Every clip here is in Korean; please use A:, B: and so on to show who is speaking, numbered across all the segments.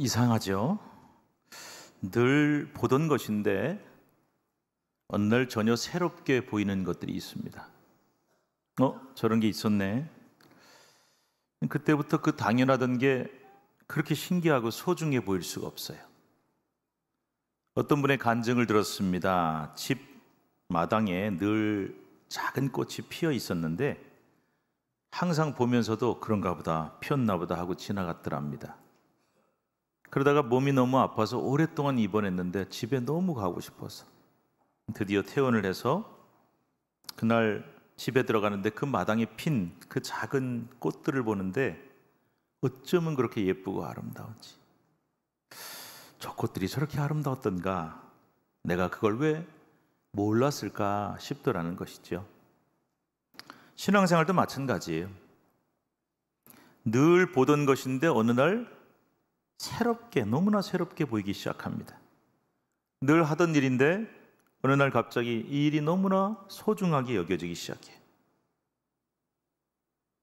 A: 이상하죠? 늘 보던 것인데 어느 날 전혀 새롭게 보이는 것들이 있습니다. 어, 저런 게 있었네. 그때부터 그 당연하던 게 그렇게 신기하고 소중해 보일 수가 없어요. 어떤 분의 간증을 들었습니다. 집 마당에 늘 작은 꽃이 피어 있었는데 항상 보면서도 그런가 보다 피었나 보다 하고 지나갔더랍니다. 그러다가 몸이 너무 아파서 오랫동안 입원했는데 집에 너무 가고 싶어서 드디어 퇴원을 해서 그날 집에 들어가는데 그 마당에 핀 그 작은 꽃들을 보는데 어쩌면 그렇게 예쁘고 아름다운지 저 꽃들이 저렇게 아름다웠던가 내가 그걸 왜 몰랐을까 싶더라는 것이죠. 신앙생활도 마찬가지예요. 늘 보던 것인데 어느 날 새롭게 너무나 새롭게 보이기 시작합니다. 늘 하던 일인데 어느 날 갑자기 이 일이 너무나 소중하게 여겨지기 시작해.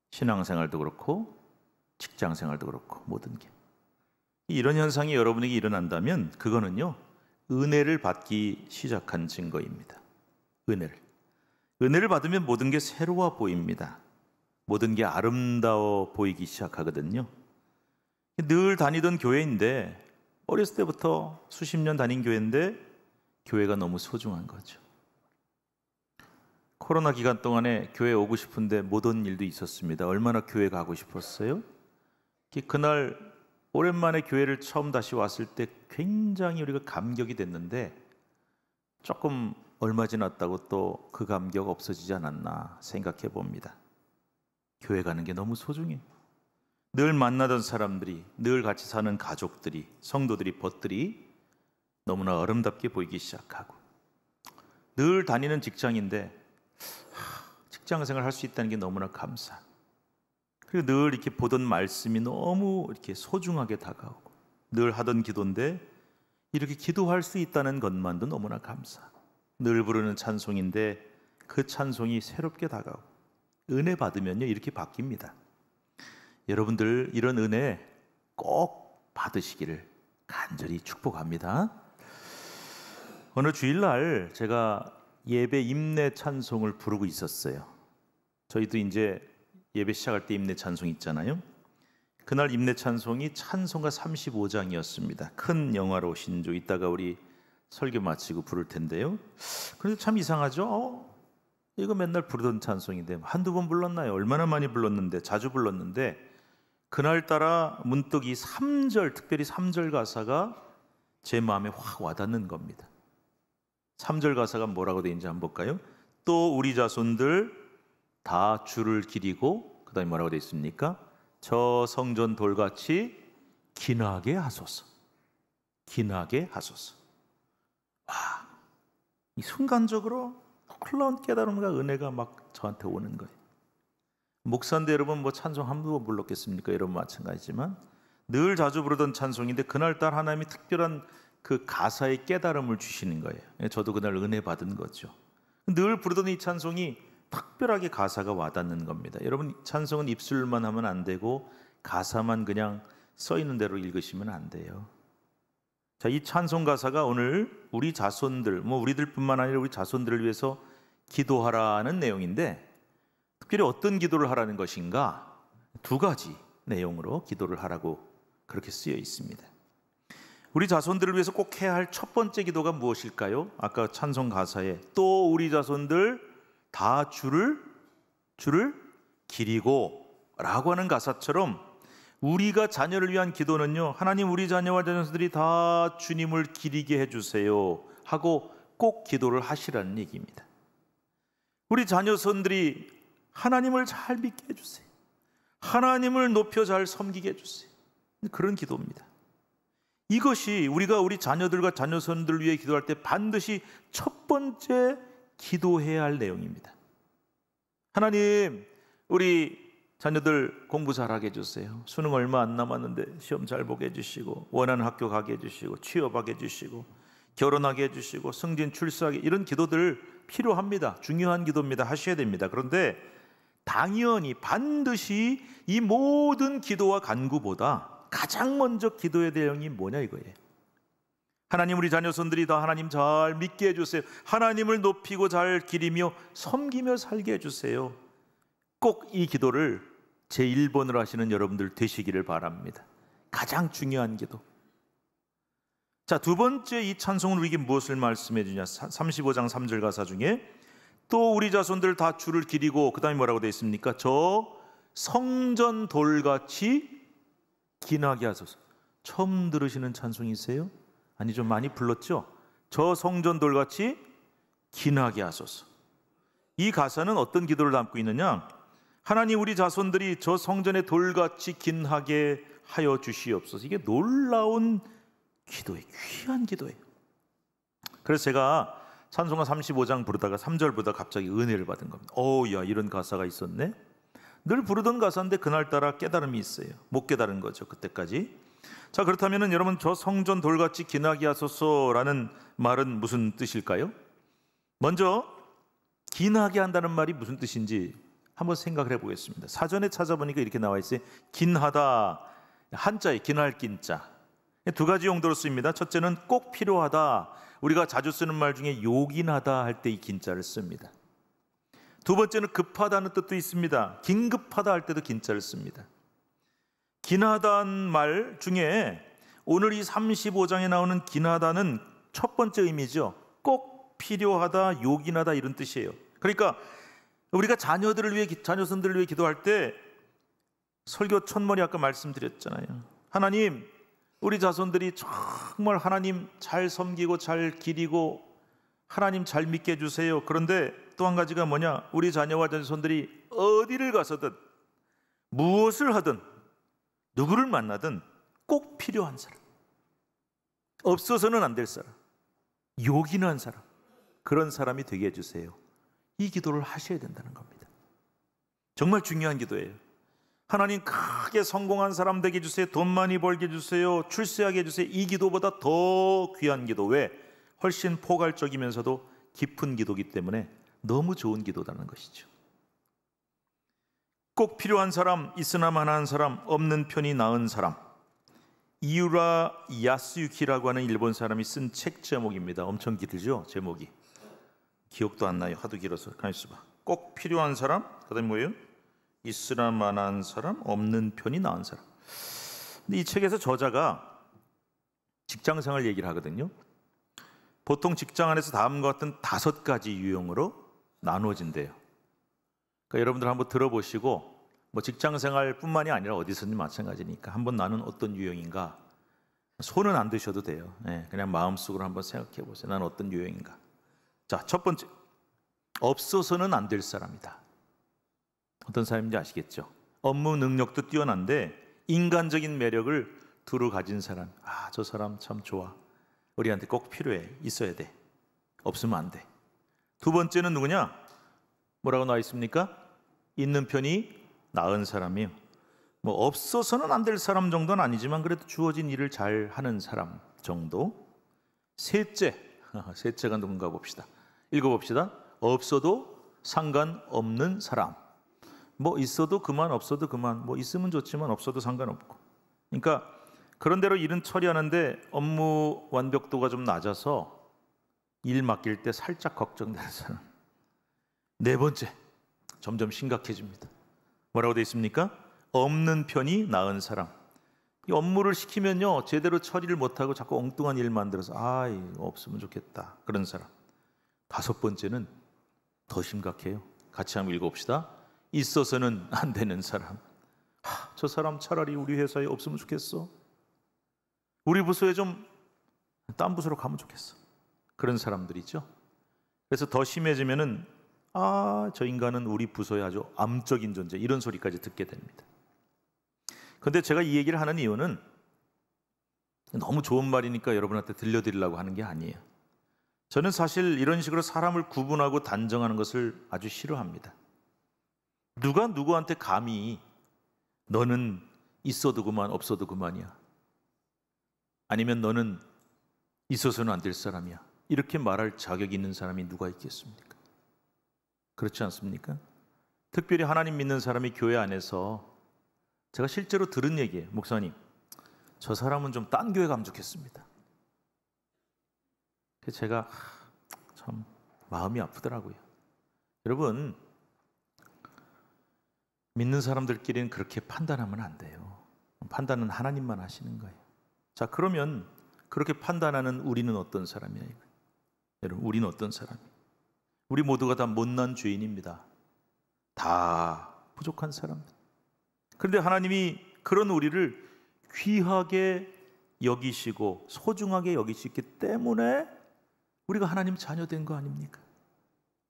A: 신앙생활도 그렇고 직장생활도 그렇고 모든 게 이런 현상이 여러분에게 일어난다면 그거는요 은혜를 받기 시작한 증거입니다. 은혜를 은혜를 받으면 모든 게 새로워 보입니다. 모든 게 아름다워 보이기 시작하거든요. 늘 다니던 교회인데 어렸을 때부터 수십 년 다닌 교회인데 교회가 너무 소중한 거죠. 코로나 기간 동안에 교회 오고 싶은데 못 온 일도 있었습니다. 얼마나 교회 가고 싶었어요? 그날 오랜만에 교회를 처음 다시 왔을 때 굉장히 우리가 감격이 됐는데 조금 얼마 지났다고 또 그 감격 없어지지 않았나 생각해 봅니다. 교회 가는 게 너무 소중해요. 늘 만나던 사람들이, 늘 같이 사는 가족들이, 성도들이, 벗들이 너무나 아름답게 보이기 시작하고 늘 다니는 직장인데 직장 생활 할 수 있다는 게 너무나 감사. 그리고 늘 이렇게 보던 말씀이 너무 이렇게 소중하게 다가오고 늘 하던 기도인데 이렇게 기도할 수 있다는 것만도 너무나 감사. 늘 부르는 찬송인데 그 찬송이 새롭게 다가오고 은혜 받으면요 이렇게 바뀝니다. 여러분들 이런 은혜 꼭 받으시기를 간절히 축복합니다. 어느 주일날 제가 예배 임내 찬송을 부르고 있었어요. 저희도 이제 예배 시작할 때임내 찬송 있잖아요. 그날 임내 찬송이 찬송가 35장이었습니다. 큰 영화로 신조 이따가 우리 설교 마치고 부를 텐데요. 그런데 참 이상하죠. 어? 이거 맨날 부르던 찬송인데 한두 번 불렀나요? 얼마나 많이 불렀는데 자주 불렀는데 그날따라 문득 이 3절, 특별히 3절 가사가 제 마음에 확 와닿는 겁니다. 3절 가사가 뭐라고 돼는지 한번 볼까요? 또 우리 자손들 다 줄을 기리고 그다음에 뭐라고 돼 있습니까? 저 성전 돌같이 기나게 하소서. 기나게 하소서. 와. 이 순간적으로 놀라운 깨달음과 은혜가 막 저한테 오는 거예요. 목사인데 여러분 뭐 찬송 한번 불렀겠습니까? 여러분 마찬가지지만 늘 자주 부르던 찬송인데 그날따라 하나님이 특별한 그 가사의 깨달음을 주시는 거예요. 예, 저도 그날 은혜 받은 거죠. 늘 부르던 이 찬송이 특별하게 가사가 와닿는 겁니다. 여러분 찬송은 입술만 하면 안 되고 가사만 그냥 써 있는 대로 읽으시면 안 돼요. 자, 이 찬송 가사가 오늘 우리 자손들, 뭐 우리들뿐만 아니라 우리 자손들을 위해서 기도하라는 내용인데 특별히 어떤 기도를 하라는 것인가? 두 가지 내용으로 기도를 하라고 그렇게 쓰여 있습니다. 우리 자손들을 위해서 꼭 해야 할 첫 번째 기도가 무엇일까요? 아까 찬송 가사에 또 우리 자손들 다 주를 주를 기리고라고 하는 가사처럼 우리가 자녀를 위한 기도는요. 하나님 우리 자녀와 자녀들이 다 주님을 기리게 해 주세요 하고 꼭 기도를 하시라는 얘기입니다. 우리 자녀손들이 하나님을 잘 믿게 해주세요. 하나님을 높여 잘 섬기게 해주세요. 그런 기도입니다. 이것이 우리가 우리 자녀들과 자녀선들 위해 기도할 때 반드시 첫 번째 기도해야 할 내용입니다. 하나님, 우리 자녀들 공부 잘하게 해주세요. 수능 얼마 안 남았는데 시험 잘 보게 해주시고, 원하는 학교 가게 해주시고, 취업하게 해주시고, 결혼하게 해주시고, 승진 출세하게 이런 기도들 필요합니다. 중요한 기도입니다. 하셔야 됩니다. 그런데 당연히 반드시 이 모든 기도와 간구보다 가장 먼저 기도의 대응이 뭐냐 이거예요. 하나님 우리 자녀 손들이 다 하나님 잘 믿게 해주세요. 하나님을 높이고 잘 기리며 섬기며 살게 해주세요. 꼭 이 기도를 제 1번으로 하시는 여러분들 되시기를 바랍니다. 가장 중요한 기도. 자, 두 번째 이 찬송은 우리에게 무엇을 말씀해 주냐? 35장 3절 가사 중에 또 우리 자손들 다 줄을 기리고 그다음에 뭐라고 되어 있습니까? 저 성전 돌같이 기나게 하소서. 처음 들으시는 찬송이세요? 아니 좀 많이 불렀죠? 저 성전 돌같이 기나게 하소서. 이 가사는 어떤 기도를 담고 있느냐? 하나님 우리 자손들이 저 성전의 돌같이 긴하게 하여 주시옵소서. 이게 놀라운 기도예요 귀한 기도예요. 그래서 제가 찬송가 35장 부르다가 3절 보다 갑자기 은혜를 받은 겁니다. 어우야 이런 가사가 있었네. 늘 부르던 가사인데 그날따라 깨달음이 있어요. 못 깨달은 거죠 그때까지. 자 그렇다면은 여러분 저 성전 돌같이 기나게 하소서라는 말은 무슨 뜻일까요? 먼저 기나게 한다는 말이 무슨 뜻인지 한번 생각을 해보겠습니다. 사전에 찾아보니까 이렇게 나와 있어요. 긴하다 한자에 기날 긴자 두 가지 용도로 쓰입니다. 첫째는 꼭 필요하다. 우리가 자주 쓰는 말 중에 요긴하다 할 때 이 긴자를 씁니다. 두 번째는 급하다는 뜻도 있습니다. 긴급하다 할 때도 긴자를 씁니다. 긴하다는 말 중에 오늘 이 35장에 나오는 긴하다는 첫 번째 의미죠. 꼭 필요하다, 요긴하다 이런 뜻이에요. 그러니까 우리가 자녀들을 위해 자녀선들을 위해 기도할 때 설교 첫머리 아까 말씀드렸잖아요. 하나님, 우리 자손들이 정말 하나님 잘 섬기고 잘 기리고 하나님 잘 믿게 해주세요. 그런데 또 한 가지가 뭐냐? 우리 자녀와 자손들이 어디를 가서든 무엇을 하든 누구를 만나든 꼭 필요한 사람. 없어서는 안 될 사람. 요긴한 사람. 그런 사람이 되게 해주세요. 이 기도를 하셔야 된다는 겁니다. 정말 중요한 기도예요. 하나님 크게 성공한 사람 되게 주세요. 돈 많이 벌게 해주세요. 출세하게 해주세요. 이 기도보다 더 귀한 기도. 왜? 훨씬 포괄적이면서도 깊은 기도기 때문에 너무 좋은 기도라는 것이죠. 꼭 필요한 사람, 있으나 마나한 사람, 없는 편이 나은 사람. 이유라 야스유키라고 하는 일본 사람이 쓴 책 제목입니다. 엄청 길죠 제목이. 기억도 안 나요. 하도 길어서. 가만있어 봐. 꼭 필요한 사람, 그다음 뭐예요? 있으란 만한 사람 없는 편이 나은 사람. 근데 이 책에서 저자가 직장생활 얘기를 하거든요. 보통 직장 안에서 다음과 같은 다섯 가지 유형으로 나누어진대요. 그러니까 여러분들 한번 들어보시고 뭐 직장 생활뿐만이 아니라 어디서든 마찬가지니까 한번 나는 어떤 유형인가 손은 안 드셔도 돼요. 네, 그냥 마음속으로 한번 생각해 보세요. 난 어떤 유형인가. 자, 첫 번째 없어서는 안 될 사람이다. 어떤 사람인지 아시겠죠? 업무 능력도 뛰어난데 인간적인 매력을 두루 가진 사람. 아, 저 사람 참 좋아. 우리한테 꼭 필요해. 있어야 돼. 없으면 안 돼. 두 번째는 누구냐? 뭐라고 나와 있습니까? 있는 편이 나은 사람이요. 뭐 없어서는 안 될 사람 정도는 아니지만 그래도 주어진 일을 잘 하는 사람 정도. 셋째, 셋째가 누군가 봅시다. 읽어봅시다. 없어도 상관없는 사람. 뭐 있어도 그만 없어도 그만 뭐 있으면 좋지만 없어도 상관없고 그러니까 그런 대로 일은 처리하는데 업무 완벽도가 좀 낮아서 일 맡길 때 살짝 걱정되는 사람 네 번째 점점 심각해집니다 뭐라고 돼 있습니까? 없는 편이 나은 사람 이 업무를 시키면요 제대로 처리를 못하고 자꾸 엉뚱한 일 만들어서 아 이거 없으면 좋겠다 그런 사람 다섯 번째는 더 심각해요 같이 한번 읽어봅시다 있어서는 안 되는 사람. 하, 저 사람 차라리 우리 회사에 없으면 좋겠어. 우리 부서에 좀 딴 부서로 가면 좋겠어. 그런 사람들이죠. 그래서 더 심해지면은 아, 저 인간은 우리 부서에 아주 암적인 존재 이런 소리까지 듣게 됩니다. 근데 제가 이 얘기를 하는 이유는 너무 좋은 말이니까 여러분한테 들려드리려고 하는 게 아니에요. 저는 사실 이런 식으로 사람을 구분하고 단정하는 것을 아주 싫어합니다. 누가 누구한테 감히 너는 있어도 그만 없어도 그만이야. 아니면 너는 있어서는 안 될 사람이야. 이렇게 말할 자격이 있는 사람이 누가 있겠습니까? 그렇지 않습니까? 특별히 하나님 믿는 사람이 교회 안에서 제가 실제로 들은 얘기예요. 목사님, 저 사람은 좀 딴 교회 가면 좋겠습니다. 제가 참 마음이 아프더라고요. 여러분, 믿는 사람들끼리는 그렇게 판단하면 안 돼요. 판단은 하나님만 하시는 거예요. 자, 그러면 그렇게 판단하는 우리는 어떤 사람이냐 이거. 여러분, 우리는 어떤 사람이? 우리 모두가 다 못난 죄인입니다. 다 부족한 사람들. 그런데 하나님이 그런 우리를 귀하게 여기시고 소중하게 여기시기 때문에 우리가 하나님 자녀 된 거 아닙니까?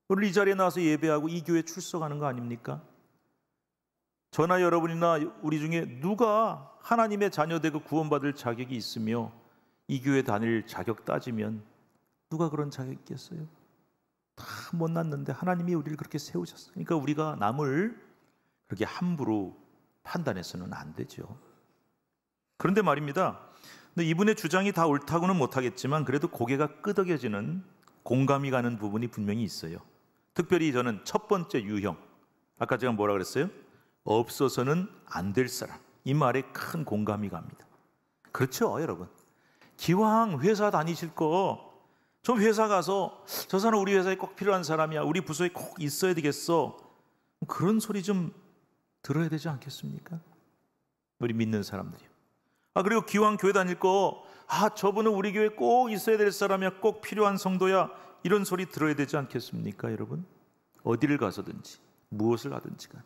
A: 오늘 이 자리에 나와서 예배하고 이 교회 출석하는 거 아닙니까? 저나 여러분이나 우리 중에 누가 하나님의 자녀되고 구원받을 자격이 있으며 이 교회 다닐 자격 따지면 누가 그런 자격 있겠어요? 다 못났는데 하나님이 우리를 그렇게 세우셨어요. 그러니까 우리가 남을 그렇게 함부로 판단해서는 안 되죠. 그런데 말입니다. 이분의 주장이 다 옳다고는 못하겠지만 그래도 고개가 끄덕여지는 공감이 가는 부분이 분명히 있어요. 특별히 저는 첫 번째 유형. 아까 제가 뭐라 그랬어요? 없어서는 안 될 사람. 이 말에 큰 공감이 갑니다. 그렇죠, 여러분. 기왕 회사 다니실 거 좀 회사 가서 저 사람 우리 회사에 꼭 필요한 사람이야. 우리 부서에 꼭 있어야 되겠어. 그런 소리 좀 들어야 되지 않겠습니까? 우리 믿는 사람들이 아, 그리고 기왕 교회 다닐 거, 아, 저분은 우리 교회 꼭 있어야 될 사람이야, 꼭 필요한 성도야, 이런 소리 들어야 되지 않겠습니까, 여러분? 어디를 가서든지, 무엇을 하든지 간.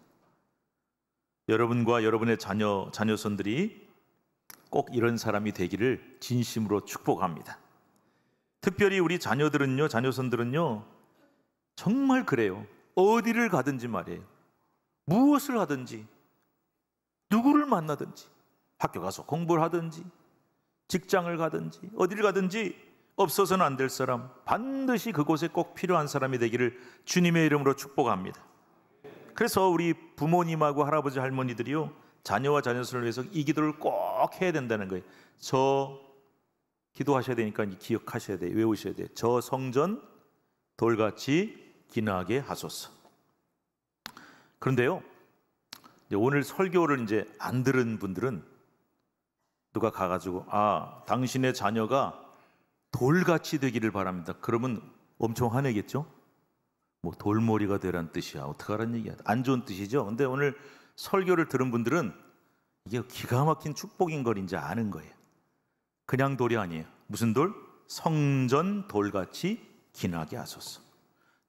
A: 여러분과 여러분의 자녀 자녀손들이 꼭 이런 사람이 되기를 진심으로 축복합니다. 특별히 우리 자녀들은요, 자녀손들은요, 정말 그래요. 어디를 가든지 말이에요. 무엇을 하든지, 누구를 만나든지, 학교 가서 공부를 하든지, 직장을 가든지, 어디를 가든지 없어서는 안 될 사람, 반드시 그곳에 꼭 필요한 사람이 되기를 주님의 이름으로 축복합니다. 그래서 우리 부모님하고 할아버지 할머니들이요 자녀와 자녀수를 위해서 이 기도를 꼭 해야 된다는 거예요. 저 기도하셔야 되니까 기억하셔야 돼요. 외우셔야 돼요. 저 성전 돌같이 기나게 하소서. 그런데요, 오늘 설교를 이제 안 들은 분들은 누가 가가지고 아 당신의 자녀가 돌같이 되기를 바랍니다. 그러면 엄청 화내겠죠? 뭐 돌머리가 되란 뜻이야. 어떡하란 얘기야. 안 좋은 뜻이죠. 근데 오늘 설교를 들은 분들은 이게 기가 막힌 축복인 걸 이제 아는 거예요. 그냥 돌이 아니에요. 무슨 돌? 성전 돌같이 기나게 하소서.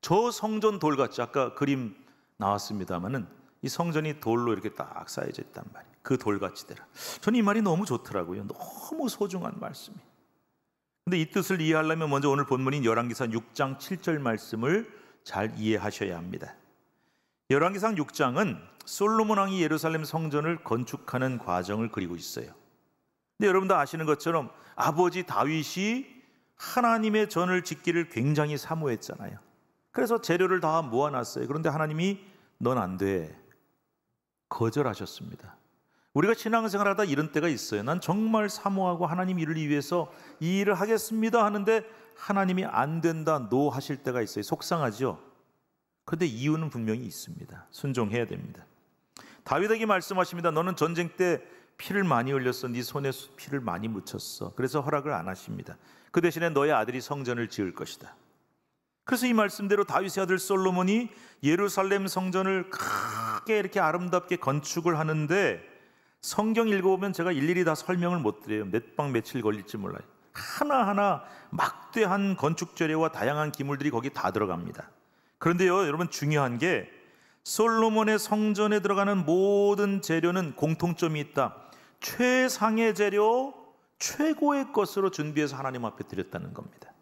A: 저 성전 돌같이 아까 그림 나왔습니다만은 이 성전이 돌로 이렇게 딱 쌓여져 있단 말이에요. 그 돌같이 되라. 저는 이 말이 너무 좋더라고요. 너무 소중한 말씀이. 근데 이 뜻을 이해하려면 먼저 오늘 본문인 열왕기상 6장 7절 말씀을 잘 이해하셔야 합니다. 열왕기상 6장은 솔로몬 왕이 예루살렘 성전을 건축하는 과정을 그리고 있어요. 근데 여러분도 아시는 것처럼 아버지 다윗이 하나님의 전을 짓기를 굉장히 사모했잖아요. 그래서 재료를 다 모아놨어요. 그런데 하나님이 넌 안 돼. 거절하셨습니다. 우리가 신앙생활 하다 이런 때가 있어요. 난 정말 사모하고 하나님 일을 위해서 이 일을 하겠습니다 하는데 하나님이 안 된다, 노 하실 때가 있어요. 속상하죠. 그런데 이유는 분명히 있습니다. 순종해야 됩니다. 다윗에게 말씀하십니다. 너는 전쟁 때 피를 많이 흘렸어. 네 손에 피를 많이 묻혔어. 그래서 허락을 안 하십니다. 그 대신에 너의 아들이 성전을 지을 것이다. 그래서 이 말씀대로 다윗의 아들 솔로몬이 예루살렘 성전을 크게 이렇게 아름답게 건축을 하는데 성경 읽어보면 제가 일일이 다 설명을 못 드려요. 몇 방 며칠 걸릴지 몰라요. 하나하나 막대한 건축 재료와 다양한 기물들이 거기 다 들어갑니다. 그런데요, 여러분 중요한 게 솔로몬의 성전에 들어가는 모든 재료는 공통점이 있다. 최상의 재료, 최고의 것으로 준비해서 하나님 앞에 드렸다는 겁니다.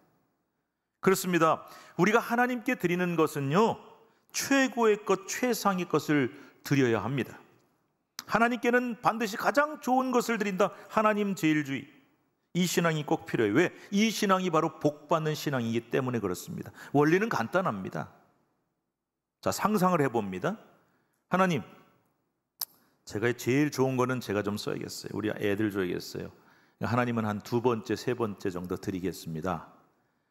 A: 그렇습니다. 우리가 하나님께 드리는 것은요, 최고의 것, 최상의 것을 드려야 합니다. 하나님께는 반드시 가장 좋은 것을 드린다. 하나님 제일주의. 이 신앙이 꼭 필요해요. 왜? 이 신앙이 바로 복받는 신앙이기 때문에 그렇습니다. 원리는 간단합니다. 자, 상상을 해봅니다. 하나님, 제가 제일 좋은 거는 제가 좀 써야겠어요. 우리 애들 줘야겠어요. 하나님은 한 두 번째, 세 번째 정도 드리겠습니다.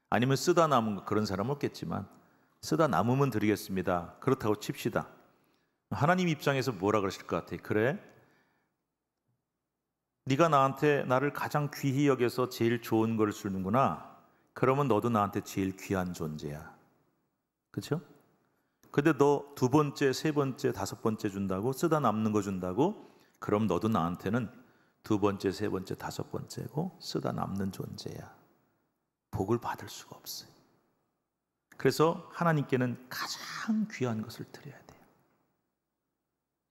A: 아니면 쓰다 남은 그런 사람 없겠지만 쓰다 남으면 드리겠습니다. 그렇다고 칩시다. 하나님 입장에서 뭐라 그러실 것 같아요? 그래? 네가 나한테 나를 가장 귀히 여겨서 제일 좋은 걸 주는구나. 그러면 너도 나한테 제일 귀한 존재야. 그렇죠? 근데 너 두 번째, 세 번째, 다섯 번째 준다고 쓰다 남는 거 준다고 그럼 너도 나한테는 두 번째, 세 번째, 다섯 번째고 쓰다 남는 존재야. 복을 받을 수가 없어요. 그래서 하나님께는 가장 귀한 것을 드려야 돼.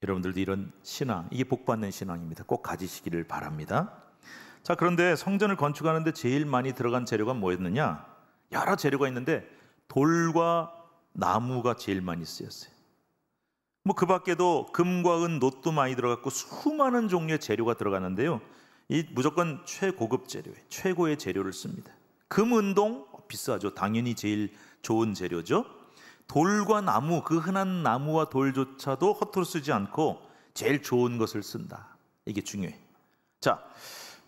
A: 여러분들도 이런 신앙, 이게 복받는 신앙입니다. 꼭 가지시기를 바랍니다. 자, 그런데 성전을 건축하는데 제일 많이 들어간 재료가 뭐였느냐? 여러 재료가 있는데 돌과 나무가 제일 많이 쓰였어요. 뭐그 밖에도 금과 은, 노도 많이 들어갔고 수많은 종류의 재료가 들어갔는데요. 이 무조건 최고급 재료에 최고의 재료를 씁니다. 금, 은동 비싸죠. 당연히 제일 좋은 재료죠. 돌과 나무, 그 흔한 나무와 돌조차도 허투루 쓰지 않고 제일 좋은 것을 쓴다. 이게 중요해. 자,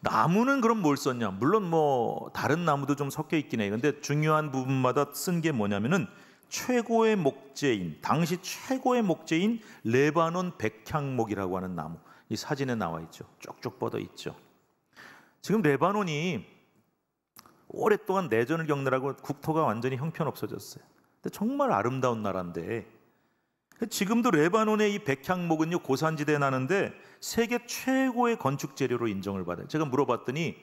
A: 나무는 그럼 뭘 썼냐? 물론 뭐 다른 나무도 좀 섞여 있긴 해. 근데 중요한 부분마다 쓴 게 뭐냐면은 최고의 목재인 당시 최고의 목재인 레바논 백향목이라고 하는 나무. 이 사진에 나와 있죠. 쭉쭉 뻗어 있죠. 지금 레바논이 오랫동안 내전을 겪느라고 국토가 완전히 형편없어졌어요. 근데 정말 아름다운 나라인데 지금도 레바논의 이 백향목은요 고산지대에 나는데 세계 최고의 건축 재료로 인정을 받아요. 제가 물어봤더니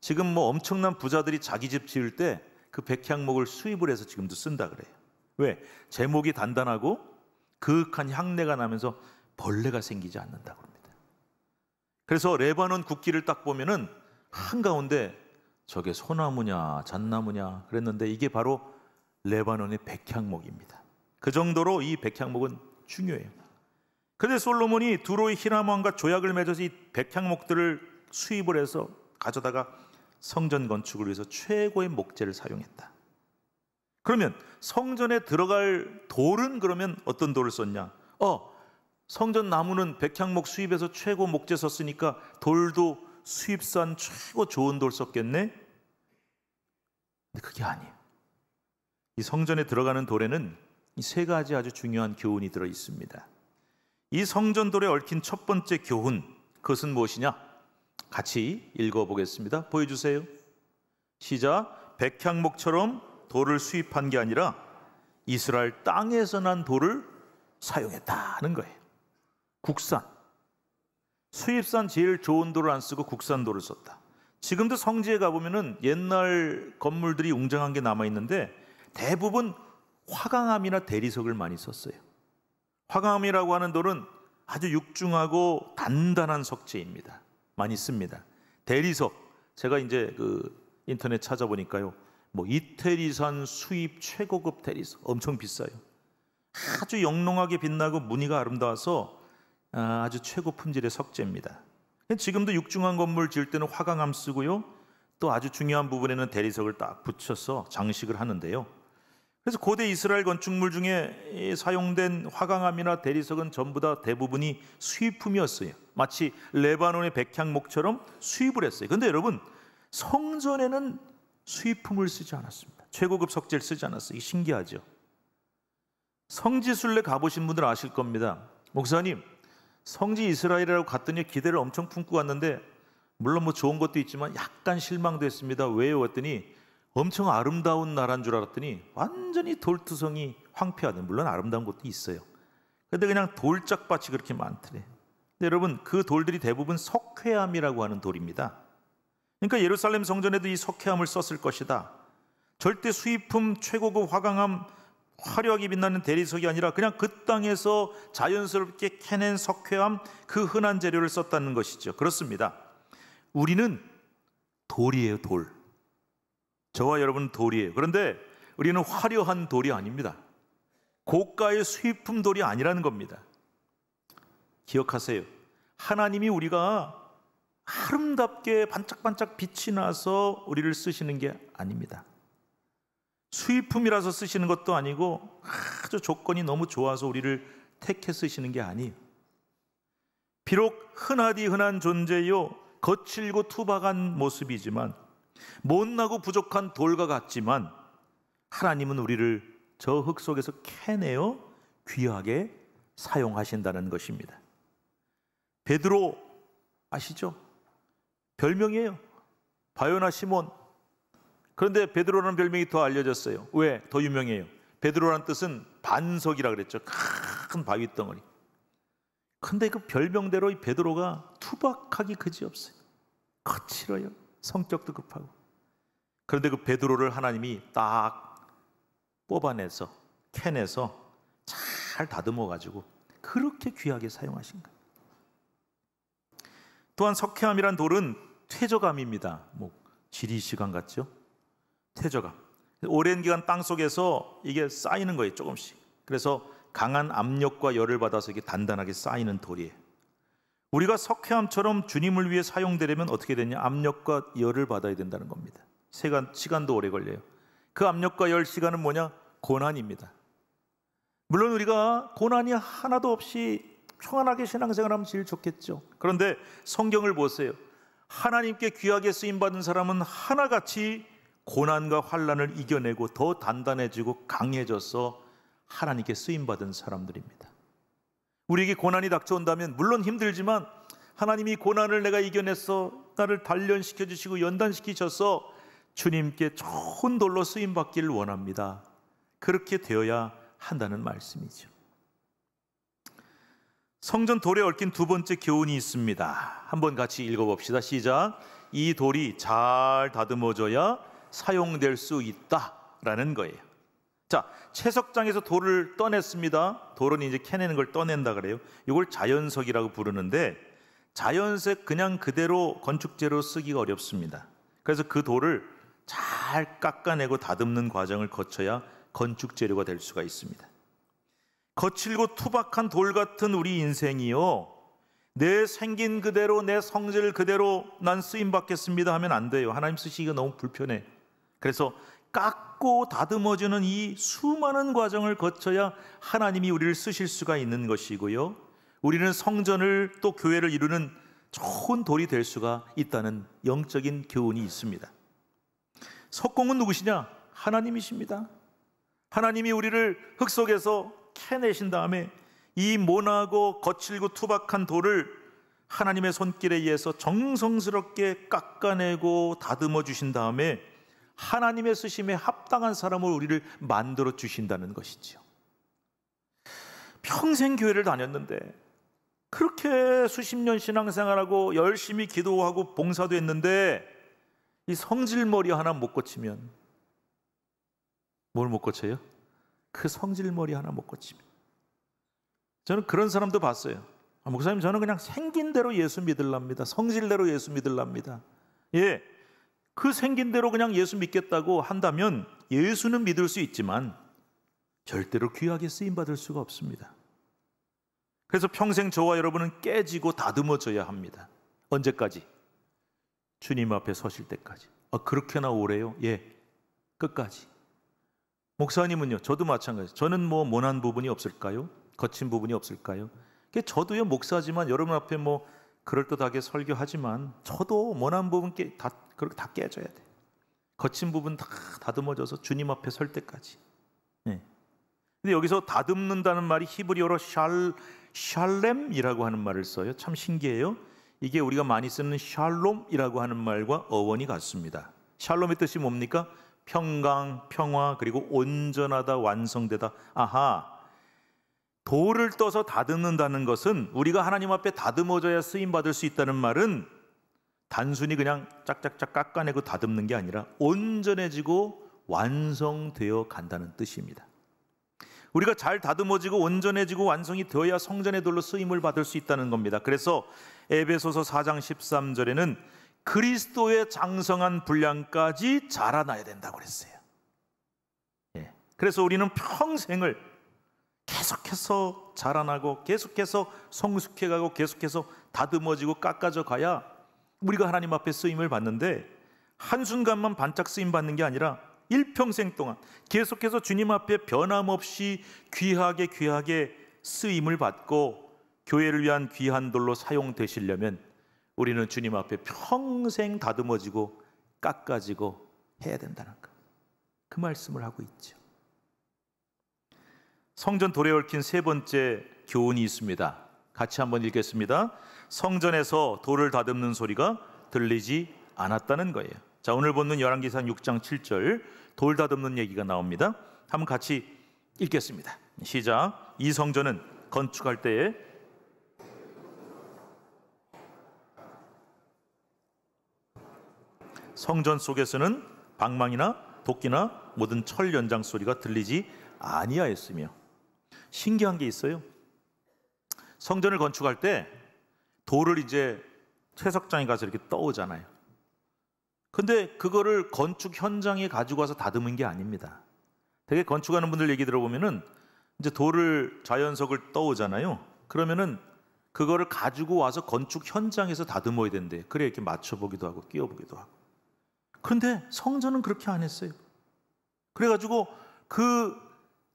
A: 지금 뭐 엄청난 부자들이 자기 집 지을 때 그 백향목을 수입을 해서 지금도 쓴다 그래요. 왜? 제목이 단단하고 그윽한 향내가 나면서 벌레가 생기지 않는다고 합니다. 그래서 레바논 국기를 딱 보면은 한가운데 저게 소나무냐 잣나무냐 그랬는데 이게 바로 레바논의 백향목입니다. 그 정도로 이 백향목은 중요해요. 그런데 솔로몬이 두로의 히람왕과 조약을 맺어서 이 백향목들을 수입을 해서 가져다가 성전 건축을 위해서 최고의 목재를 사용했다. 그러면 성전에 들어갈 돌은 그러면 어떤 돌을 썼냐? 어, 성전 나무는 백향목 수입에서 최고 목재 썼으니까 돌도 수입산 최고 좋은 돌 썼겠네? 근데 그게 아니에요. 이 성전에 들어가는 돌에는 세 가지 아주 중요한 교훈이 들어 있습니다. 이 성전 돌에 얽힌 첫 번째 교훈, 그것은 무엇이냐? 같이 읽어보겠습니다. 보여주세요. 시작. 백향목처럼 돌을 수입한 게 아니라 이스라엘 땅에서 난 돌을 사용했다는 거예요. 국산. 수입산 제일 좋은 돌을 안 쓰고 국산 돌을 썼다. 지금도 성지에 가보면 옛날 건물들이 웅장한 게 남아있는데 대부분 화강암이나 대리석을 많이 썼어요. 화강암이라고 하는 돌은 아주 육중하고 단단한 석재입니다. 많이 씁니다. 대리석 제가 이제 그 인터넷 찾아보니까요. 뭐 이태리산 수입 최고급 대리석 엄청 비싸요. 아주 영롱하게 빛나고 무늬가 아름다워서 아, 아주 최고 품질의 석재입니다. 지금도 육중한 건물 지을 때는 화강암 쓰고요. 또 아주 중요한 부분에는 대리석을 딱 붙여서 장식을 하는데요. 그래서 고대 이스라엘 건축물 중에 사용된 화강암이나 대리석은 전부 다 대부분이 수입품이었어요. 마치 레바논의 백향목처럼 수입을 했어요. 근데 여러분, 성전에는 수입품을 쓰지 않았습니다. 최고급 석재를 쓰지 않았어요. 이게 신기하죠. 성지순례 가보신 분들 아실 겁니다. 목사님, 성지 이스라엘이라고 갔더니 기대를 엄청 품고 갔는데 물론 뭐 좋은 것도 있지만 약간 실망됐습니다. 왜요? 했더니 엄청 아름다운 나라인 줄 알았더니 완전히 돌투성이 황폐하대. 물론 아름다운 곳도 있어요. 근데 그냥 돌짝밭이 그렇게 많더래. 근데 여러분 그 돌들이 대부분 석회암이라고 하는 돌입니다. 그러니까 예루살렘 성전에도 이 석회암을 썼을 것이다. 절대 수입품 최고급 화강암 화려하게 빛나는 대리석이 아니라 그냥 그 땅에서 자연스럽게 캐낸 석회암 그 흔한 재료를 썼다는 것이죠. 그렇습니다. 우리는 돌이에요, 돌. 저와 여러분은 돌이에요. 그런데 우리는 화려한 돌이 아닙니다. 고가의 수입품 돌이 아니라는 겁니다. 기억하세요. 하나님이 우리가 아름답게 반짝반짝 빛이 나서 우리를 쓰시는 게 아닙니다. 수입품이라서 쓰시는 것도 아니고 아주 조건이 너무 좋아서 우리를 택해 쓰시는 게 아니에요. 비록 흔하디 흔한 존재요, 거칠고 투박한 모습이지만 못나고 부족한 돌과 같지만 하나님은 우리를 저 흙 속에서 캐내어 귀하게 사용하신다는 것입니다. 베드로 아시죠? 별명이에요. 바요나 시몬. 그런데 베드로라는 별명이 더 알려졌어요. 왜? 더 유명해요. 베드로라는 뜻은 반석이라 그랬죠. 큰 바위 덩어리. 근데 그 별명대로 이 베드로가 투박하기 그지없어요. 거칠어요. 성격도 급하고. 그런데 그 베드로를 하나님이 딱 뽑아내서 캔에서 잘 다듬어 가지고 그렇게 귀하게 사용하신 거예요. 또한 석회암이란 돌은 퇴적암입니다. 뭐 지리 시간 같죠? 퇴적암. 오랜 기간 땅 속에서 이게 쌓이는 거예요, 조금씩. 그래서 강한 압력과 열을 받아서 이게 단단하게 쌓이는 돌이에요. 우리가 석회암처럼 주님을 위해 사용되려면 어떻게 되냐? 압력과 열을 받아야 된다는 겁니다. 시간, 시간도 오래 걸려요. 그 압력과 열 시간은 뭐냐? 고난입니다. 물론 우리가 고난이 하나도 없이 평안하게 신앙생활하면 제일 좋겠죠. 그런데 성경을 보세요. 하나님께 귀하게 쓰임 받은 사람은 하나같이 고난과 환란을 이겨내고 더 단단해지고 강해져서 하나님께 쓰임 받은 사람들입니다. 우리에게 고난이 닥쳐온다면 물론 힘들지만 하나님이 고난을 내가 이겨냈어 나를 단련시켜 주시고 연단시키셔서 주님께 좋은 돌로 쓰임 받기를 원합니다. 그렇게 되어야 한다는 말씀이죠. 성전 돌에 얽힌 두 번째 교훈이 있습니다. 한번 같이 읽어봅시다. 시작. 이 돌이 잘 다듬어져야 사용될 수 있다라는 거예요. 자, 채석장에서 돌을 떠냈습니다. 돌은 이제 캐내는 걸 떠낸다 그래요. 이걸 자연석이라고 부르는데 자연색 그냥 그대로 건축재로 쓰기가 어렵습니다. 그래서 그 돌을 잘 깎아내고 다듬는 과정을 거쳐야 건축재료가 될 수가 있습니다. 거칠고 투박한 돌 같은 우리 인생이요. 내 생긴 그대로, 내 성질 그대로 난 쓰임 받겠습니다 하면 안 돼요. 하나님 쓰시기가 너무 불편해. 그래서 깎고 다듬어주는 이 수많은 과정을 거쳐야 하나님이 우리를 쓰실 수가 있는 것이고요. 우리는 성전을 또 교회를 이루는 좋은 돌이 될 수가 있다는 영적인 교훈이 있습니다. 석공은 누구시냐? 하나님이십니다. 하나님이 우리를 흙 속에서 캐내신 다음에 이 모나고 거칠고 투박한 돌을 하나님의 손길에 의해서 정성스럽게 깎아내고 다듬어 주신 다음에 하나님의 쓰심에 합당한 사람을 우리를 만들어 주신다는 것이지요. 평생 교회를 다녔는데 그렇게 수십 년 신앙생활하고 열심히 기도하고 봉사도 했는데 이 성질머리 하나 못 고치면 뭘 못 고쳐요? 그 성질머리 하나 못 고치면 저는 그런 사람도 봤어요. 아, 목사님 저는 그냥 생긴 대로 예수 믿을랍니다. 성질대로 예수 믿을랍니다. 예, 그 생긴 대로 그냥 예수 믿겠다고 한다면 예수는 믿을 수 있지만 절대로 귀하게 쓰임 받을 수가 없습니다. 그래서 평생 저와 여러분은 깨지고 다듬어져야 합니다. 언제까지? 주님 앞에 서실 때까지. 아, 그렇게나 오래요? 예. 끝까지. 목사님은요, 저도 마찬가지. 저는 뭐 모난 부분이 없을까요? 거친 부분이 없을까요? 저도요, 목사지만 여러분 앞에 뭐 그럴듯하게 설교하지만 저도 원한 부분 깨, 다, 그렇게 다 깨져야 돼. 거친 부분 다 다듬어져서 주님 앞에 설 때까지. 네. 근데 여기서 다듬는다는 말이 히브리어로 샬 샬렘이라고 하는 말을 써요. 참 신기해요. 이게 우리가 많이 쓰는 샬롬이라고 하는 말과 어원이 같습니다. 샬롬의 뜻이 뭡니까? 평강, 평화, 그리고 온전하다, 완성되다. 아하. 돌을 떠서 다듬는다는 것은 우리가 하나님 앞에 다듬어져야 쓰임 받을 수 있다는 말은 단순히 그냥 짝짝짝 깎아내고 다듬는 게 아니라 온전해지고 완성되어 간다는 뜻입니다. 우리가 잘 다듬어지고 온전해지고 완성이 되어야 성전의 돌로 쓰임을 받을 수 있다는 겁니다. 그래서 에베소서 4장 13절에는 그리스도의 장성한 분량까지 자라나야 된다고 그랬어요. 예. 그래서 우리는 평생을 계속해서 자라나고 계속해서 성숙해가고 계속해서 다듬어지고 깎아져 가야 우리가 하나님 앞에 쓰임을 받는데 한순간만 반짝 쓰임 받는 게 아니라 일평생 동안 계속해서 주님 앞에 변함없이 귀하게 귀하게 쓰임을 받고 교회를 위한 귀한 돌로 사용되시려면 우리는 주님 앞에 평생 다듬어지고 깎아지고 해야 된다는 것. 그 말씀을 하고 있죠. 성전 돌에 얽힌 세 번째 교훈이 있습니다. 같이 한번 읽겠습니다. 성전에서 돌을 다듬는 소리가 들리지 않았다는 거예요. 자, 오늘 보는 열왕기상 6장 7절 돌 다듬는 얘기가 나옵니다. 한번 같이 읽겠습니다. 시작. 이 성전은 건축할 때에 성전 속에서는 방망이나 도끼나 모든 철 연장 소리가 들리지 아니하였으며 신기한 게 있어요. 성전을 건축할 때 돌을 이제 채석장에 가서 이렇게 떠오잖아요. 근데 그거를 건축 현장에 가지고 와서 다듬은 게 아닙니다. 되게 건축하는 분들 얘기 들어보면은 이제 돌을 자연석을 떠오잖아요. 그러면은 그거를 가지고 와서 건축 현장에서 다듬어야 된대. 그래 이렇게 맞춰보기도 하고 끼워보기도 하고. 그런데 성전은 그렇게 안 했어요. 그래가지고 그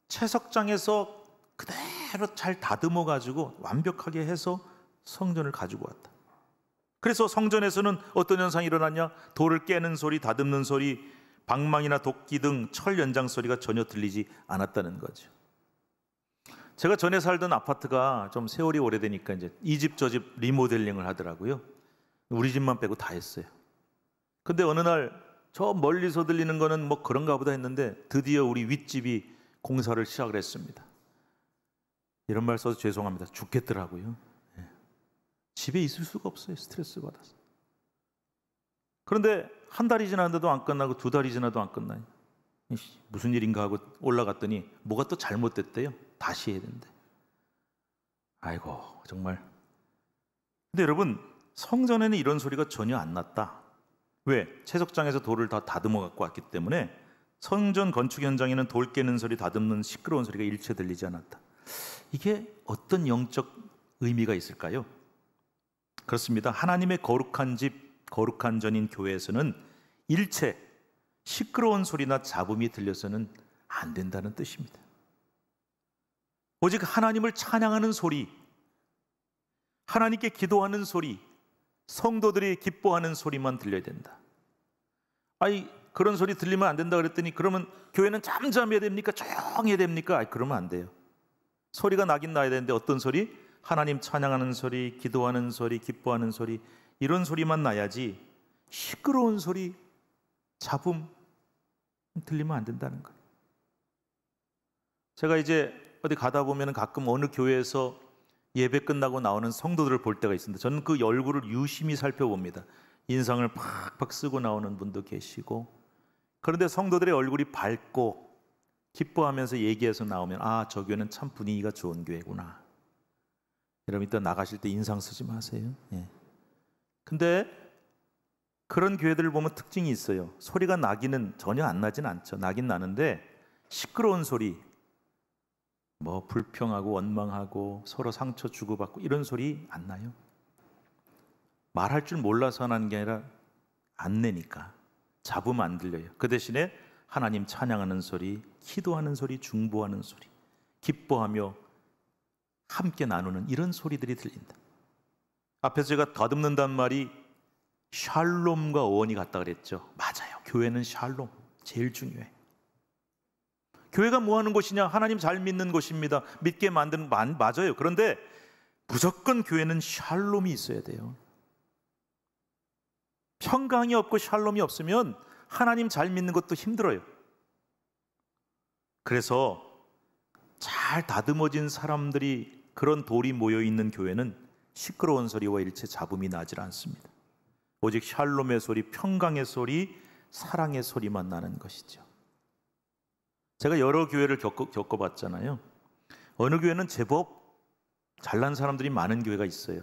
A: 채석장에서 그대로 잘 다듬어 가지고 완벽하게 해서 성전을 가지고 왔다. 그래서 성전에서는 어떤 현상이 일어났냐? 돌을 깨는 소리, 다듬는 소리, 방망이나 도끼 등 철 연장 소리가 전혀 들리지 않았다는 거죠. 제가 전에 살던 아파트가 좀 세월이 오래되니까 이제 이 집 저 집 리모델링을 하더라고요. 우리 집만 빼고 다 했어요. 근데 어느 날 저 멀리서 들리는 거는 뭐 그런가 보다 했는데 드디어 우리 윗집이 공사를 시작을 했습니다. 이런 말 써서 죄송합니다. 죽겠더라고요. 예. 집에 있을 수가 없어요. 스트레스 받아서. 그런데 한 달이 지났는데도 안 끝나고 두 달이 지나도 안 끝나요. 무슨 일인가 하고 올라갔더니 뭐가 또 잘못됐대요. 다시 해야 된대. 아이고 정말. 근데 여러분 성전에는 이런 소리가 전혀 안 났다. 왜? 채석장에서 돌을 다 다듬어 갖고 왔기 때문에 성전 건축 현장에는 돌 깨는 소리, 다듬는 시끄러운 소리가 일체 들리지 않았다. 이게 어떤 영적 의미가 있을까요? 그렇습니다. 하나님의 거룩한 집, 거룩한 전인 교회에서는 일체 시끄러운 소리나 잡음이 들려서는 안 된다는 뜻입니다. 오직 하나님을 찬양하는 소리, 하나님께 기도하는 소리, 성도들이 기뻐하는 소리만 들려야 된다. 아이, 그런 소리 들리면 안 된다 그랬더니 그러면 교회는 잠잠해야 됩니까? 조용해야 됩니까? 아이, 그러면 안 돼요. 소리가 나긴 나야 되는데 어떤 소리? 하나님 찬양하는 소리, 기도하는 소리, 기뻐하는 소리, 이런 소리만 나야지 시끄러운 소리, 잡음 들리면 안 된다는 거예요. 제가 이제 어디 가다 보면 가끔 어느 교회에서 예배 끝나고 나오는 성도들을 볼 때가 있습니다. 저는 그 얼굴을 유심히 살펴봅니다. 인상을 팍팍 쓰고 나오는 분도 계시고 그런데 성도들의 얼굴이 밝고 기뻐하면서 얘기해서 나오면 아, 저 교회는 참 분위기가 좋은 교회구나. 여러분 이따 나가실 때 인상 쓰지 마세요. 예. 근데 그런 교회들을 보면 특징이 있어요. 소리가 나기는 전혀 안 나진 않죠. 나긴 나는데 시끄러운 소리, 뭐 불평하고 원망하고 서로 상처 주고받고 이런 소리 안 나요. 말할 줄 몰라서 하는 게 아니라 안 내니까 잡음안 들려요. 그 대신에 하나님 찬양하는 소리, 기도하는 소리, 중보하는 소리, 기뻐하며 함께 나누는 이런 소리들이 들린다. 앞에서 제가 더듬는단 말이 샬롬과 어원이 같다 그랬죠. 맞아요. 교회는 샬롬. 제일 중요해. 교회가 뭐 하는 곳이냐? 하나님 잘 믿는 곳입니다. 믿게 만든, 맞아요. 그런데 무조건 교회는 샬롬이 있어야 돼요. 평강이 없고 샬롬이 없으면 하나님 잘 믿는 것도 힘들어요. 그래서 잘 다듬어진 사람들이 그런 돌이 모여 있는 교회는 시끄러운 소리와 일체 잡음이 나질 않습니다. 오직 샬롬의 소리, 평강의 소리, 사랑의 소리만 나는 것이죠. 제가 여러 교회를 겪어, 봤잖아요 어느 교회는 제법 잘난 사람들이 많은 교회가 있어요.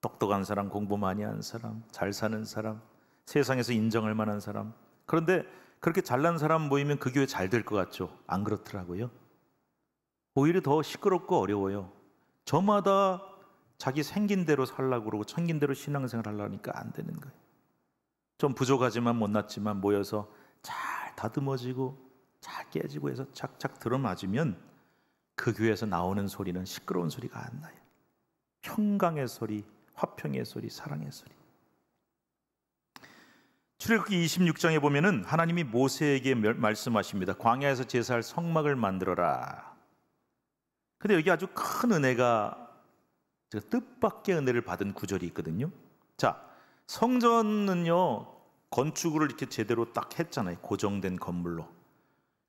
A: 똑똑한 사람, 공부 많이 한 사람, 잘 사는 사람, 세상에서 인정할 만한 사람. 그런데 그렇게 잘난 사람 모이면 그 교회 잘 될 것 같죠. 안 그렇더라고요. 오히려 더 시끄럽고 어려워요. 저마다 자기 생긴 대로 살라고 그러고 챙긴 대로 신앙생활 하려니까 안 되는 거예요. 좀 부족하지만 못났지만 모여서 잘 다듬어지고 잘 깨지고 해서 착착 들어맞으면 그 교회에서 나오는 소리는 시끄러운 소리가 안 나요. 평강의 소리, 화평의 소리, 사랑의 소리. 출애굽기 26장에 보면은 하나님이 모세에게 말씀하십니다. 광야에서 제사할 성막을 만들어라. 근데 여기 아주 큰 은혜가 제가 뜻밖의 은혜를 받은 구절이 있거든요. 자, 성전은요 건축을 이렇게 제대로 딱 했잖아요. 고정된 건물로.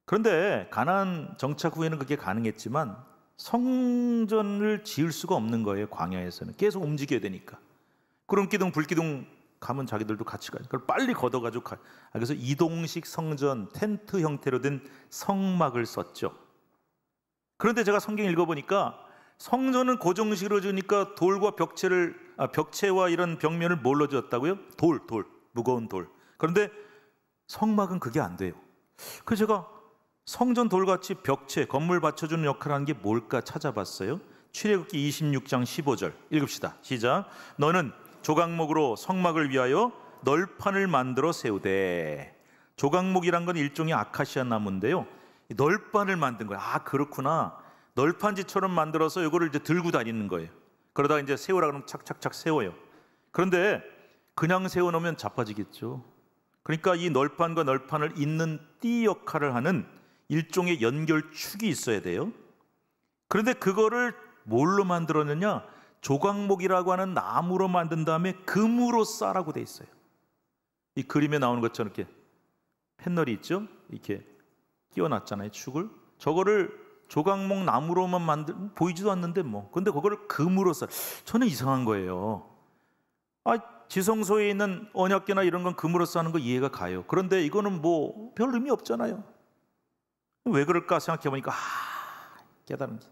A: 그런데 가난 정착 후에는 그게 가능했지만 성전을 지을 수가 없는 거예요. 광야에서는 계속 움직여야 되니까. 구름기둥, 불기둥 가면 자기들도 같이 가요. 그걸 빨리 걷어가지고 가요. 아, 그래서 이동식 성전 텐트 형태로 된 성막을 썼죠. 그런데 제가 성경 읽어보니까 성전은 고정식으로 지으니까 돌과 벽체를 아, 벽체와 이런 벽면을 뭘로 지었다고요? 돌, 돌, 무거운 돌. 그런데 성막은 그게 안 돼요. 그래서 제가 성전 돌같이 벽체, 건물 받쳐주는 역할을 하는 게 뭘까 찾아봤어요. 출애굽기 26장 15절 읽읍시다. 시작. 너는 조각목으로 성막을 위하여 널판을 만들어 세우되 조각목이란 건 일종의 아카시아 나무인데요. 널판을 만든 거예요. 아 그렇구나. 널판지처럼 만들어서 이거를 이제 들고 다니는 거예요. 그러다 이제 세우라 그러면 착착착 세워요. 그런데 그냥 세워놓으면 자빠지겠죠. 그러니까 이 널판과 널판을 잇는 띠 역할을 하는 일종의 연결축이 있어야 돼요. 그런데 그거를 뭘로 만들었느냐? 조각목이라고 하는 나무로 만든 다음에 금으로 싸라고 돼 있어요. 이 그림에 나오는 것처럼 이렇게 펜널이 있죠? 이렇게 끼워놨잖아요, 축을. 저거를 조각목 나무로만 만든 보이지도 않는데 뭐. 근데 그거를 금으로 싸. 저는 이상한 거예요. 아, 지성소에 있는 언약궤나 이런 건 금으로 싸는 거 이해가 가요. 그런데 이거는 뭐 별 의미 없잖아요. 왜 그럴까 생각해 보니까 아, 깨달은 게.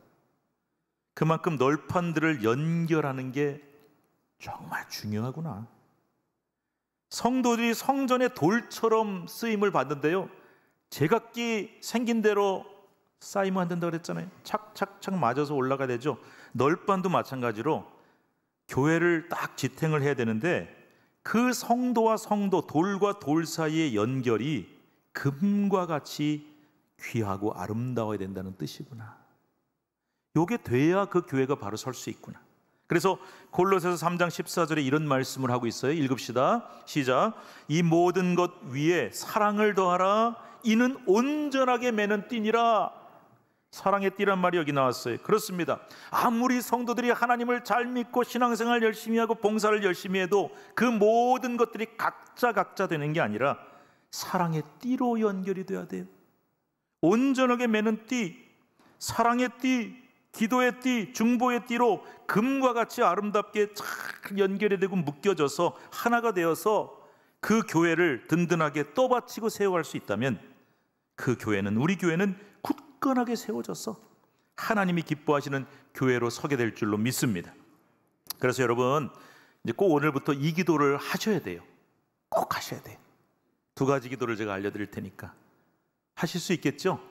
A: 그만큼 널판들을 연결하는 게 정말 중요하구나. 성도들이 성전의 돌처럼 쓰임을 받는데요. 제각기 생긴 대로 쌓이면 안 된다 그랬잖아요. 착착착 맞아서 올라가야 되죠. 널판도 마찬가지로 교회를 딱 지탱을 해야 되는데 그 성도와 성도, 돌과 돌 사이의 연결이 금과 같이 귀하고 아름다워야 된다는 뜻이구나. 요게 돼야 그 교회가 바로 설 수 있구나. 그래서 골로새서 3장 14절에 이런 말씀을 하고 있어요. 읽읍시다. 시작. 이 모든 것 위에 사랑을 더하라. 이는 온전하게 매는 띠니라. 사랑의 띠란 말이 여기 나왔어요. 그렇습니다. 아무리 성도들이 하나님을 잘 믿고 신앙생활 열심히 하고 봉사를 열심히 해도 그 모든 것들이 각자 각자 되는 게 아니라 사랑의 띠로 연결이 돼야 돼요. 온전하게 매는 띠, 사랑의 띠, 기도의 띠, 중보의 띠로 금과 같이 아름답게 잘 연결이 되고 묶여져서 하나가 되어서 그 교회를 든든하게 떠받치고 세워갈 수 있다면 그 교회는 우리 교회는 굳건하게 세워져서 하나님이 기뻐하시는 교회로 서게 될 줄로 믿습니다. 그래서 여러분 이제 꼭 오늘부터 이 기도를 하셔야 돼요. 꼭 하셔야 돼요. 두 가지 기도를 제가 알려드릴 테니까 하실 수 있겠죠?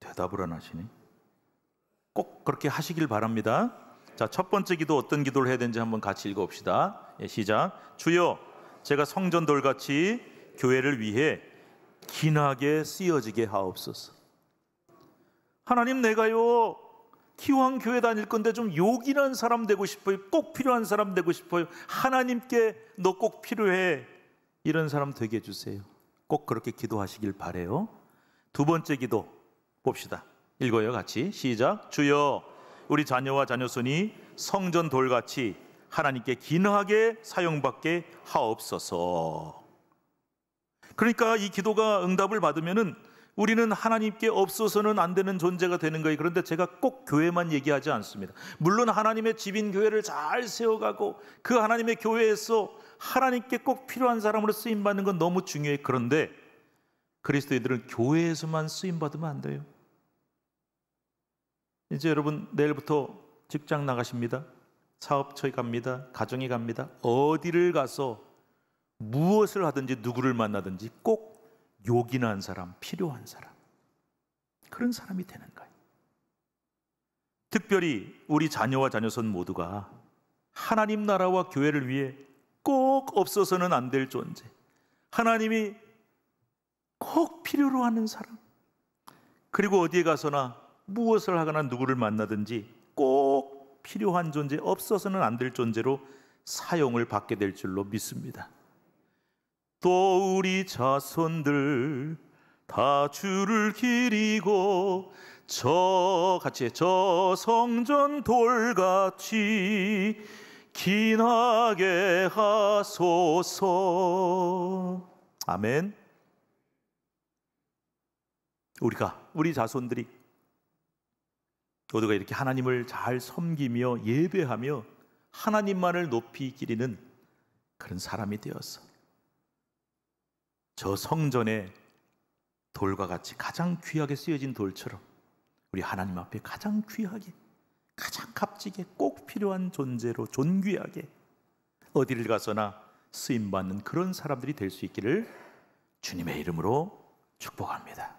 A: 대답을 안 하시니? 꼭 그렇게 하시길 바랍니다. 자, 첫 번째 기도 어떤 기도를 해야 되는지 한번 같이 읽어 봅시다. 예, 시작. 주여, 제가 성전 돌같이 교회를 위해 기나게 쓰여지게 하옵소서. 하나님 내가요 기왕 교회 다닐 건데 좀 요긴한 사람 되고 싶어요. 꼭 필요한 사람 되고 싶어요. 하나님께 너 꼭 필요해. 이런 사람 되게 해주세요. 꼭 그렇게 기도하시길 바래요. 두 번째 기도 봅시다. 읽어요 같이 시작 주여 우리 자녀와 자녀손이 성전 돌같이 하나님께 기나하게 사용받게 하옵소서 그러니까 이 기도가 응답을 받으면 우리는 하나님께 없어서는 안 되는 존재가 되는 거예요. 그런데 제가 꼭 교회만 얘기하지 않습니다. 물론 하나님의 집인 교회를 잘 세워가고 그 하나님의 교회에서 하나님께 꼭 필요한 사람으로 쓰임 받는 건 너무 중요해. 그런데 그리스도인들은 교회에서만 쓰임 받으면 안 돼요. 이제 여러분 내일부터 직장 나가십니다. 사업처에 갑니다. 가정에 갑니다. 어디를 가서 무엇을 하든지 누구를 만나든지 꼭 요긴한 사람, 필요한 사람. 그런 사람이 되는 거예요. 특별히 우리 자녀와 자녀손 모두가 하나님 나라와 교회를 위해 꼭 없어서는 안 될 존재. 하나님이 꼭 필요로 하는 사람. 그리고 어디에 가서나 무엇을 하거나 누구를 만나든지 꼭 필요한 존재, 없어서는 안 될 존재로 사용을 받게 될 줄로 믿습니다. 또 우리 자손들 다 주를 기리고 저 같이 저 성전 돌같이 기나게 하소서. 아멘. 우리가 우리 자손들이 도드가 이렇게 하나님을 잘 섬기며 예배하며 하나님만을 높이 기리는 그런 사람이 되었어. 저 성전에 돌과 같이 가장 귀하게 쓰여진 돌처럼 우리 하나님 앞에 가장 귀하게 가장 값지게 꼭 필요한 존재로 존귀하게 어디를 가서나 쓰임 받는 그런 사람들이 될 수 있기를 주님의 이름으로 축복합니다.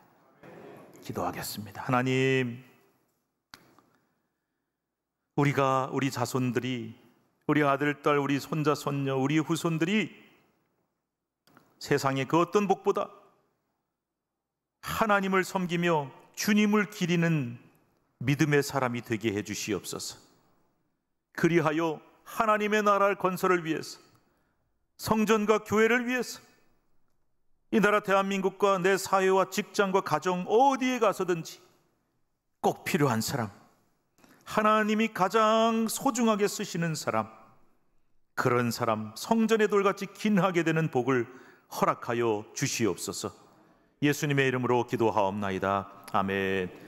A: 기도하겠습니다. 하나님 우리가 우리 자손들이 우리 아들, 딸, 우리 손자, 손녀, 우리 후손들이 세상의 그 어떤 복보다 하나님을 섬기며 주님을 기리는 믿음의 사람이 되게 해 주시옵소서. 그리하여 하나님의 나라를 건설을 위해서 성전과 교회를 위해서 이 나라 대한민국과 내 사회와 직장과 가정 어디에 가서든지 꼭 필요한 사람 하나님이 가장 소중하게 쓰시는 사람, 그런 사람 성전의 돌같이 긴하게 되는 복을 허락하여 주시옵소서. 예수님의 이름으로 기도하옵나이다. 아멘.